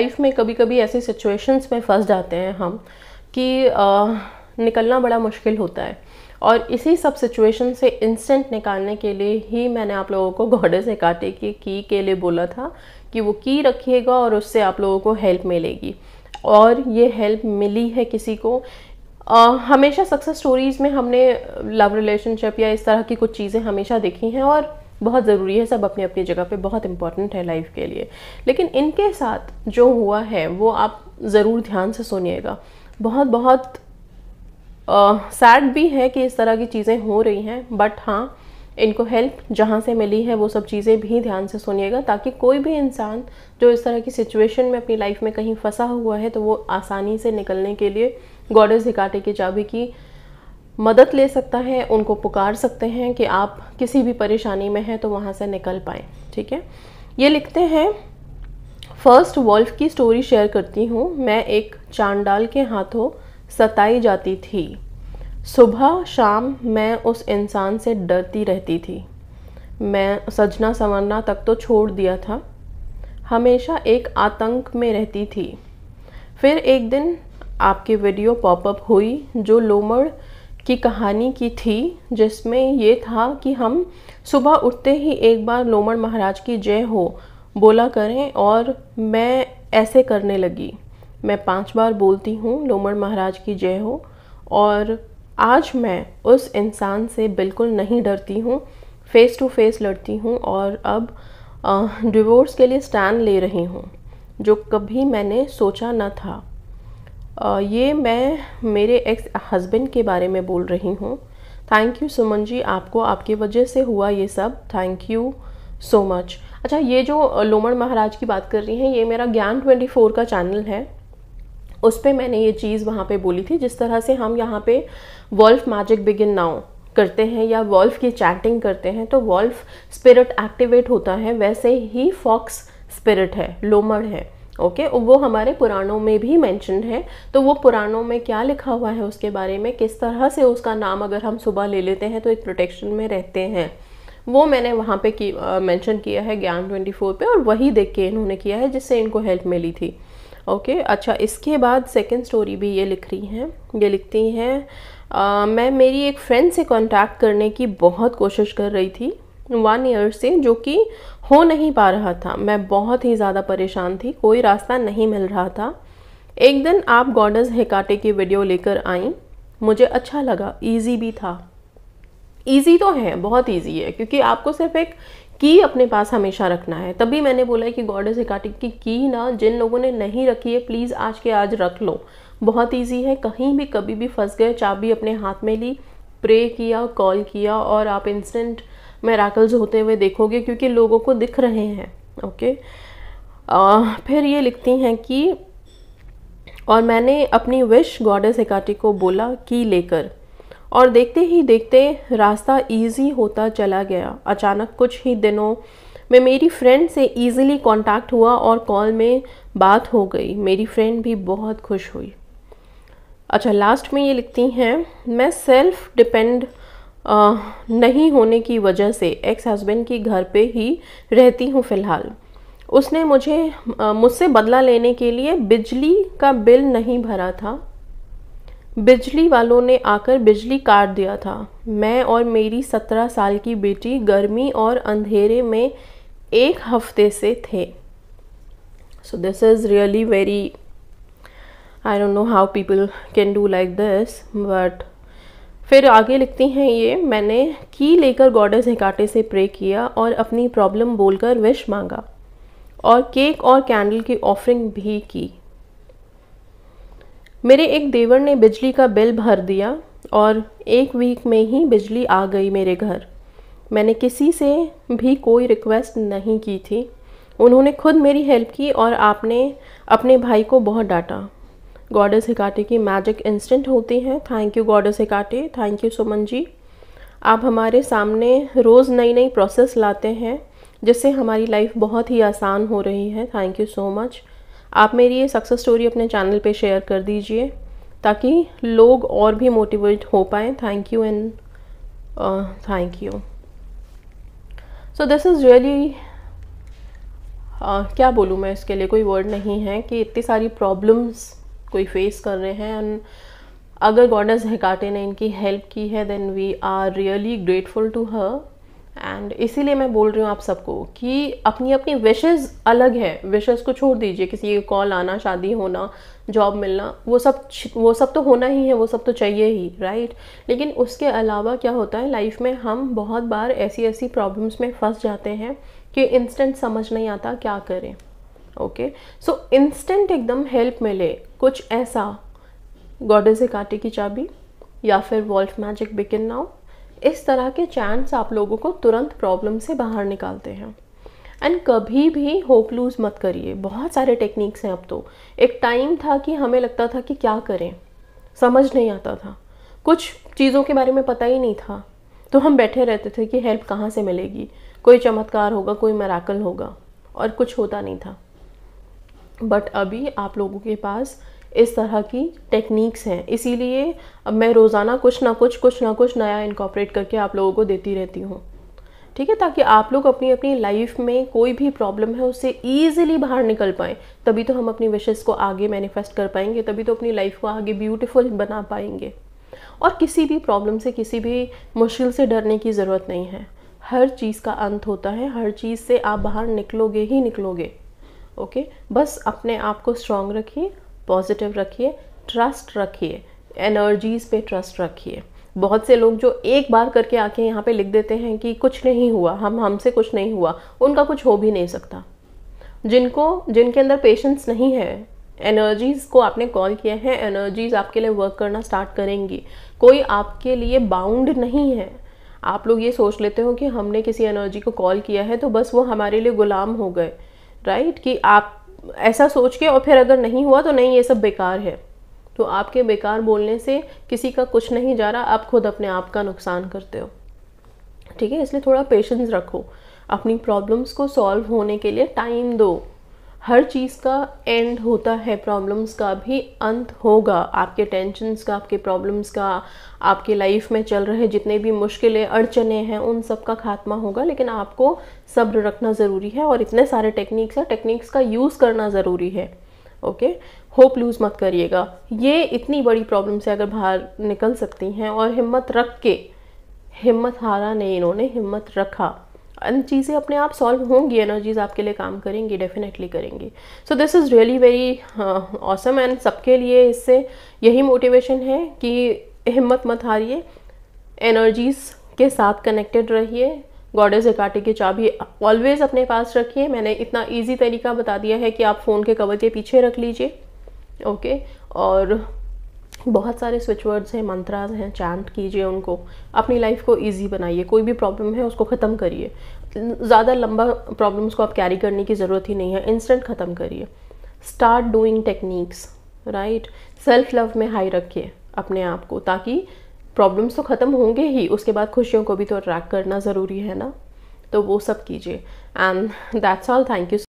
life में कभी कभी ऐसे सिचुएशंस में फंस जाते हैं हम कि आ, निकलना बड़ा मुश्किल होता है और इसी सब सिचुएशन से इंस्टेंट निकालने के लिए ही मैंने आप लोगों को घोड़े से काटे की की के लिए बोला था कि वो की रखिएगा और उससे आप लोगों को हेल्प मिलेगी और ये हेल्प मिली है किसी को आ, हमेशा सक्सेस स्टोरीज़ में हमने लव रिलेशनशिप या इस तरह की कुछ चीज़ें हमेशा देखी हैं और बहुत ज़रूरी है सब अपनी अपनी जगह पे बहुत इंपॉर्टेंट है लाइफ के लिए लेकिन इनके साथ जो हुआ है वो आप ज़रूर ध्यान से सुनिएगा बहुत बहुत सैड भी है कि इस तरह की चीज़ें हो रही हैं बट हाँ इनको हेल्प जहाँ से मिली है वो सब चीज़ें भी ध्यान से सुनिएगा ताकि कोई भी इंसान जो इस तरह की सिचुएशन में अपनी लाइफ में कहीं फंसा हुआ है तो वो आसानी से निकलने के लिए गॉडेस हिकाटे की चाबी की मदद ले सकता है उनको पुकार सकते हैं कि आप किसी भी परेशानी में हैं तो वहाँ से निकल पाएँ ठीक है ये लिखते हैं फर्स्ट वॉल्फ की स्टोरी शेयर करती हूँ मैं एक चांडाल के हाथों सताई जाती थी सुबह शाम मैं उस इंसान से डरती रहती थी मैं सजना संवरना तक तो छोड़ दिया था हमेशा एक आतंक में रहती थी फिर एक दिन आपकी वीडियो पॉपअप हुई जो लोमड़ की कहानी की थी जिसमें ये था कि हम सुबह उठते ही एक बार लोमड़ महाराज की जय हो बोला करें और मैं ऐसे करने लगी मैं पांच बार बोलती हूँ लोमड़ महाराज की जय हो और आज मैं उस इंसान से बिल्कुल नहीं डरती हूँ फेस टू फेस लड़ती हूँ और अब डिवोर्स के लिए स्टैंड ले रही हूँ जो कभी मैंने सोचा न था ये मैं मेरे एक्स हस्बैंड के बारे में बोल रही हूँ थैंक यू सुमन जी आपको आपकी वजह से हुआ ये सब थैंक यू सो मच अच्छा ये जो लोमड़ महाराज की बात कर रही हैं ये मेरा ज्ञान 24 का चैनल है उस पर मैंने ये चीज़ वहाँ पे बोली थी जिस तरह से हम यहाँ पे वॉल्फ मैजिक बिगिन नाउ करते हैं या वॉल्फ की चैटिंग करते हैं तो वॉल्फ स्पिरिट एक्टिवेट होता है वैसे ही फॉक्स स्पिरिट है लोमड़ है ओके okay, वो हमारे पुराणों में भी मेंशन है तो वो पुराणों में क्या लिखा हुआ है उसके बारे में किस तरह से उसका नाम अगर हम सुबह ले लेते हैं तो एक प्रोटेक्शन में रहते हैं वो मैंने वहाँ पे की मेंशन किया है ज्ञान 24 पे और वही देख के इन्होंने किया है जिससे इनको हेल्प मिली थी ओके okay, अच्छा इसके बाद सेकेंड स्टोरी भी ये लिख रही हैं ये लिखती हैं मैं मेरी एक फ्रेंड से कॉन्टैक्ट करने की बहुत कोशिश कर रही थी वन ईयर से जो कि हो नहीं पा रहा था मैं बहुत ही ज़्यादा परेशान थी कोई रास्ता नहीं मिल रहा था एक दिन आप गॉडस हेकाटे की वीडियो लेकर आई मुझे अच्छा लगा इजी भी था इजी तो है बहुत इजी है क्योंकि आपको सिर्फ एक की अपने पास हमेशा रखना है तभी मैंने बोला कि गॉडस हेकाटे की की ना जिन लोगों ने नहीं रखी है प्लीज़ आज के आज रख लो बहुत ईजी है कहीं भी कभी भी फंस गए चाबी अपने हाथ में ली प्रे किया कॉल किया और आप इंस्टेंट मेराकल्स होते हुए देखोगे क्योंकि लोगों को दिख रहे हैं ओके आ, फिर ये लिखती हैं कि और मैंने अपनी विश गॉडेस एकाटी को बोला कि लेकर और देखते ही देखते रास्ता इजी होता चला गया अचानक कुछ ही दिनों में मेरी फ्रेंड से इजीली कांटेक्ट हुआ और कॉल में बात हो गई मेरी फ्रेंड भी बहुत खुश हुई अच्छा लास्ट में ये लिखती हैं मैं सेल्फ डिपेंड नहीं होने की वजह से एक्स हस्बैंड की घर पे ही रहती हूँ फ़िलहाल उसने मुझे मुझसे बदला लेने के लिए बिजली का बिल नहीं भरा था बिजली वालों ने आकर बिजली काट दिया था मैं और मेरी सत्रह साल की बेटी गर्मी और अंधेरे में एक हफ्ते से थे so this is really very I don't know how people can do like this but फिर आगे लिखती हैं ये मैंने की लेकर गॉडेस हिकाटे से प्रे किया और अपनी प्रॉब्लम बोलकर विश मांगा और केक और कैंडल की ऑफरिंग भी की मेरे एक देवर ने बिजली का बिल भर दिया और एक वीक में ही बिजली आ गई मेरे घर मैंने किसी से भी कोई रिक्वेस्ट नहीं की थी उन्होंने खुद मेरी हेल्प की और आपने अपने भाई को बहुत डांटा गॉडेस हिकाटे की मैजिक इंस्टेंट होती हैं thank you goddess Hecate thank you Suman ji आप हमारे सामने रोज़ नई नई प्रोसेस लाते हैं जिससे हमारी लाइफ बहुत ही आसान हो रही है थैंक यू सो मच आप मेरी ये सक्सेस स्टोरी अपने चैनल पे शेयर कर दीजिए ताकि लोग और भी मोटिवेट हो पाए thank you and thank you so this is really क्या बोलूँ मैं इसके लिए कोई वर्ड नहीं है कि इतनी सारी प्रॉब्लम्स कोई फेस कर रहे हैं एंड अगर गॉडेस हिकाटे ने इनकी हेल्प की है then we are really grateful to her and इसीलिए मैं बोल रही हूँ आप सबको कि अपनी अपनी विशेज़ अलग है विशेज़ को छोड़ दीजिए किसी का कॉल आना शादी होना जॉब मिलना वो सब वो सब तो होना ही है वो सब तो चाहिए ही राइट लेकिन उसके अलावा क्या होता है लाइफ में हम बहुत बार ऐसी ऐसी प्रॉब्लम्स में फंस जाते हैं कि इंस्टेंट समझ नहीं आता क्या करें ओके सो इंस्टेंट एकदम हेल्प मिले कुछ ऐसा गॉडेज से कांटे की चाबी या फिर वॉल्फ मैजिक बिकिन नाउ इस तरह के चांस आप लोगों को तुरंत प्रॉब्लम से बाहर निकालते हैं एंड कभी भी होप लूज़ मत करिए बहुत सारे टेक्निक्स हैं अब तो एक टाइम था कि हमें लगता था कि क्या करें समझ नहीं आता था कुछ चीज़ों के बारे में पता ही नहीं था तो हम बैठे रहते थे कि हेल्प कहाँ से मिलेगी कोई चमत्कार होगा कोई मराकल होगा और कुछ होता नहीं था बट अभी आप लोगों के पास इस तरह की टेक्निक्स हैं इसीलिए अब मैं रोज़ाना कुछ ना कुछ कुछ ना कुछ नया इनकॉपरेट करके आप लोगों को देती रहती हूँ ठीक है ताकि आप लोग अपनी अपनी लाइफ में कोई भी प्रॉब्लम है उससे ईजिली बाहर निकल पाएँ तभी तो हम अपनी विशेज़ को आगे मैनिफेस्ट कर पाएंगे तभी तो अपनी लाइफ को आगे ब्यूटिफुल बना पाएंगे और किसी भी प्रॉब्लम से किसी भी मुश्किल से डरने की ज़रूरत नहीं है हर चीज़ का अंत होता है हर चीज़ से आप बाहर निकलोगे ही निकलोगे ओके बस अपने आप को स्ट्रांग रखिए पॉजिटिव रखिए ट्रस्ट रखिए एनर्जीज़ पे ट्रस्ट रखिए बहुत से लोग जो एक बार करके आके यहाँ पे लिख देते हैं कि कुछ नहीं हुआ हम हमसे कुछ नहीं हुआ उनका कुछ हो भी नहीं सकता जिनको जिनके अंदर पेशेंस नहीं है एनर्जीज़ को आपने कॉल किया है एनर्जीज़ आपके लिए वर्क करना स्टार्ट करेंगी कोई आपके लिए बाउंड नहीं है आप लोग ये सोच लेते हो कि हमने किसी एनर्जी को कॉल किया है तो बस वो हमारे लिए ग़ुलाम हो गए राइट कि आप ऐसा सोच के और फिर अगर नहीं हुआ तो नहीं ये सब बेकार है तो आपके बेकार बोलने से किसी का कुछ नहीं जा रहा आप खुद अपने आप का नुकसान करते हो ठीक है इसलिए थोड़ा पेशेंस रखो अपनी प्रॉब्लम्स को सॉल्व होने के लिए टाइम दो हर चीज़ का एंड होता है प्रॉब्लम्स का भी अंत होगा आपके टेंशन्स का आपके प्रॉब्लम्स का आपके लाइफ में चल रहे जितने भी मुश्किलें अड़चने हैं उन सब का खात्मा होगा लेकिन आपको सब्र रखना ज़रूरी है और इतने सारे टेक्निक्स हैं टेक्निक्स का यूज़ करना ज़रूरी है ओके होप लूज़ मत करिएगा ये इतनी बड़ी प्रॉब्लम से अगर बाहर निकल सकती हैं और हिम्मत रख के हिम्मत हारा नहीं इन्होंने हिम्मत रखा चीज़ें अपने आप सॉल्व होंगी एनर्जीज आपके लिए काम करेंगी डेफिनेटली करेंगी so this is really very awesome and सबके लिए इससे यही मोटिवेशन है कि हिम्मत मत हारिए एनर्जीज के साथ कनेक्टेड रहिए गॉडेज एकाटे की चाबी ऑलवेज अपने पास रखिए मैंने इतना ईजी तरीका बता दिया है कि आप फ़ोन के कवर के पीछे रख लीजिए ओके और बहुत सारे स्विच वर्ड्स हैं मंत्राज हैं चैंट कीजिए उनको अपनी लाइफ को इजी बनाइए कोई भी प्रॉब्लम है उसको ख़त्म करिए ज़्यादा लंबा प्रॉब्लम्स को आप कैरी करने की ज़रूरत ही नहीं है इंस्टेंट ख़त्म करिए start doing techniques right self love में हाई रखिए अपने आप को ताकि प्रॉब्लम्स तो ख़त्म होंगे ही उसके बाद खुशियों को भी तो अट्रैक्ट करना ज़रूरी है ना तो वो सब कीजिए and that's all thank you